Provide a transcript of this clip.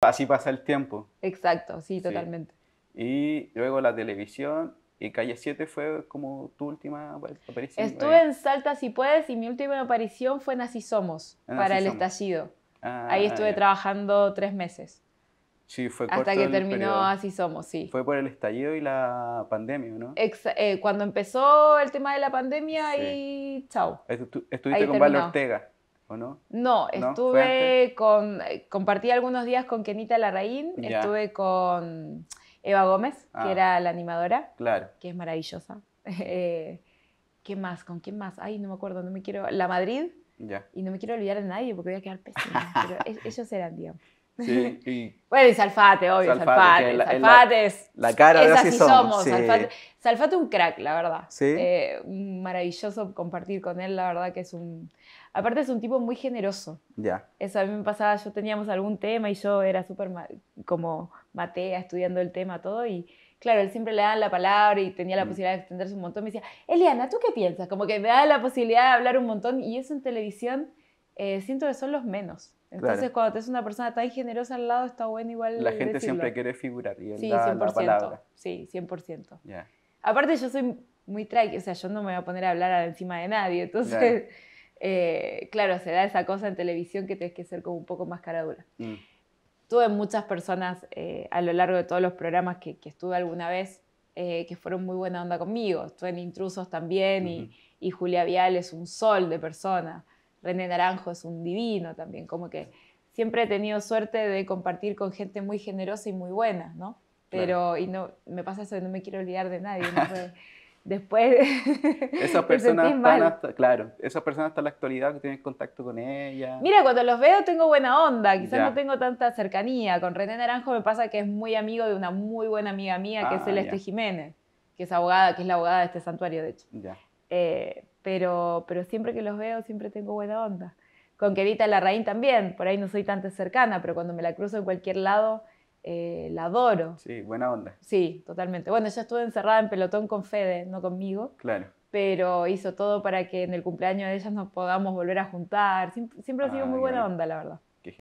Así pasa el tiempo. Exacto, sí, totalmente. Y luego la televisión y Calle 7 fue como tu última aparición. Estuve eh. en Salta si puedes y mi última aparición fue en Así Somos para el estallido. Ah, ahí estuve trabajando tres meses. Sí, fue corto Hasta que terminó Así Somos, sí. Fue por el estallido y la pandemia, ¿no? Eh, cuando empezó el tema de la pandemia y chao. estuviste con Val Ortega. ¿o no? estuve con, compartí algunos días con Kenita Larraín, estuve con Eva Gómez, que ah. era la animadora, que es maravillosa. Eh, ¿Qué más? ¿Con quién más? Ay, no me acuerdo, no me quiero... La Madrid. Ya. Y no me quiero olvidar de nadie porque voy a quedar pésima. pero ellos eran, digamos. Sí, y... bueno, y Salfate, obvio, Salfate. Salfate, la, es, cara de así somos. somos sí. Salfate, Salfate, un crack, la verdad. ¿Sí? Eh, maravilloso compartir con él, la verdad que es un... Aparte es un tipo muy generoso. Ya. Eso a mí me pasaba, yo teníamos algún tema y yo era súper como matea, estudiando el tema, todo, y claro, él siempre le daba la palabra y tenía la mm. posibilidad de extenderse un montón. Me decía, Eliana, ¿tú qué piensas? Como que me da la posibilidad de hablar un montón y eso en televisión eh, siento que son los menos. Entonces, cuando te es una persona tan generosa al lado, está bueno igual. La gente siempre quiere figurar y sí, 100%, Sí, 100%. Aparte, yo soy muy tranqui, o sea, yo no me voy a poner a hablar encima de nadie. Entonces, eh, claro, se da esa cosa en televisión que tienes que ser como un poco más cara dura. Mm. Tuve muchas personas eh, a lo largo de todos los programas que, estuve alguna vez que fueron muy buena onda conmigo. Estuve en Intrusos también y, y Julia Vial es un sol de persona. René Naranjo es un divino también, como que siempre he tenido suerte de compartir con gente muy generosa y muy buena, ¿no? Pero, y no, me pasa eso de no me quiero olvidar de nadie, ¿no? Pues, después esas personas están hasta, claro esas personas hasta la actualidad que tienen contacto con ella mira cuando los veo tengo buena onda quizás no tengo tanta cercanía con René Naranjo me pasa que es muy amigo de una muy buena amiga mía que ah, es Celeste Jiménez que es abogada que es la abogada de este santuario de hecho ya. Eh, pero, pero siempre que los veo siempre tengo buena onda. Con la Larraín también, por ahí no soy tan cercana, pero cuando me la cruzo en cualquier lado, eh, la adoro. Sí, buena onda. Sí, totalmente. Bueno, ella estuvo encerrada en pelotón con Fede, no conmigo. Claro. Pero hizo todo para que en el cumpleaños de ellas nos podamos volver a juntar. Siempre, ha sido muy buena onda, la verdad.